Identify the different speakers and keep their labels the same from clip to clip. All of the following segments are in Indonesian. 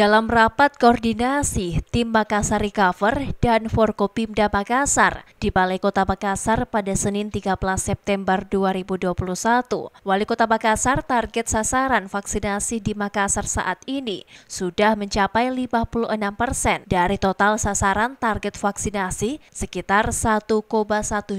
Speaker 1: Dalam rapat koordinasi tim Makassar Recover dan Forkopimda Makassar di Balai Kota Makassar pada Senin 13 September 2021, Wali Kota Makassar target sasaran vaksinasi di Makassar saat ini sudah mencapai 56 persen dari total sasaran target vaksinasi sekitar 1,1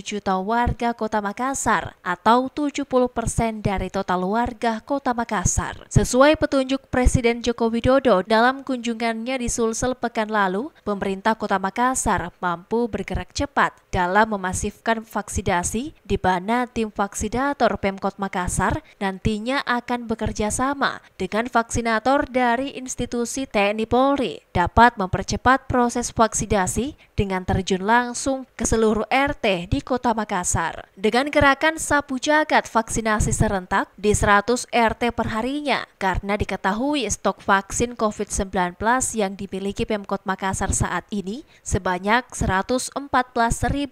Speaker 1: juta warga Kota Makassar atau 70 persen dari total warga Kota Makassar. Sesuai petunjuk Presiden Joko Widodo dalam dalam kunjungannya di Sulsel pekan lalu, pemerintah Kota Makassar mampu bergerak cepat dalam memasifkan vaksinasi di mana tim vaksinator Pemkot Makassar nantinya akan bekerja sama dengan vaksinator dari institusi TNI Polri dapat mempercepat proses vaksinasi dengan terjun langsung ke seluruh RT di Kota Makassar. Dengan gerakan sapu jagat vaksinasi serentak di 100 RT perharinya karena diketahui stok vaksin COVID-19 COVID-19 yang dimiliki Pemkot Makassar saat ini sebanyak 114.000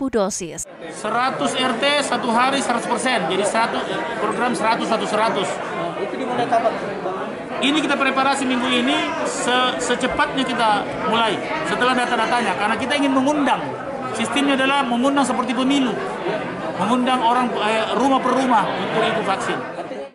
Speaker 1: dosis. 100 RT
Speaker 2: satu hari 100 persen, jadi satu program 100 satu 100. Ini kita preparasi minggu ini se secepatnya kita mulai setelah data-datanya karena kita ingin mengundang sistemnya adalah mengundang seperti pemilu mengundang
Speaker 1: orang eh, rumah per rumah untuk ikut vaksin.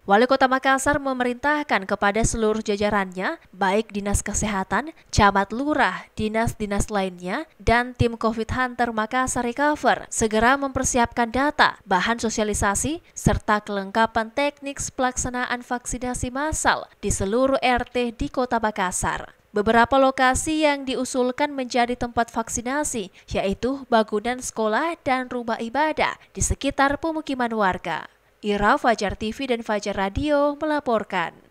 Speaker 1: Wali Kota Makassar memerintahkan kepada seluruh jajarannya, baik Dinas Kesehatan, Camat Lurah, dinas-dinas lainnya, dan tim COVID Hunter Makassar Recover segera mempersiapkan data, bahan sosialisasi, serta kelengkapan teknik pelaksanaan vaksinasi massal di seluruh RT di Kota Makassar. Beberapa lokasi yang diusulkan menjadi tempat vaksinasi, yaitu bangunan sekolah dan rumah ibadah di sekitar pemukiman warga. Ira Fajar TV dan Fajar Radio melaporkan.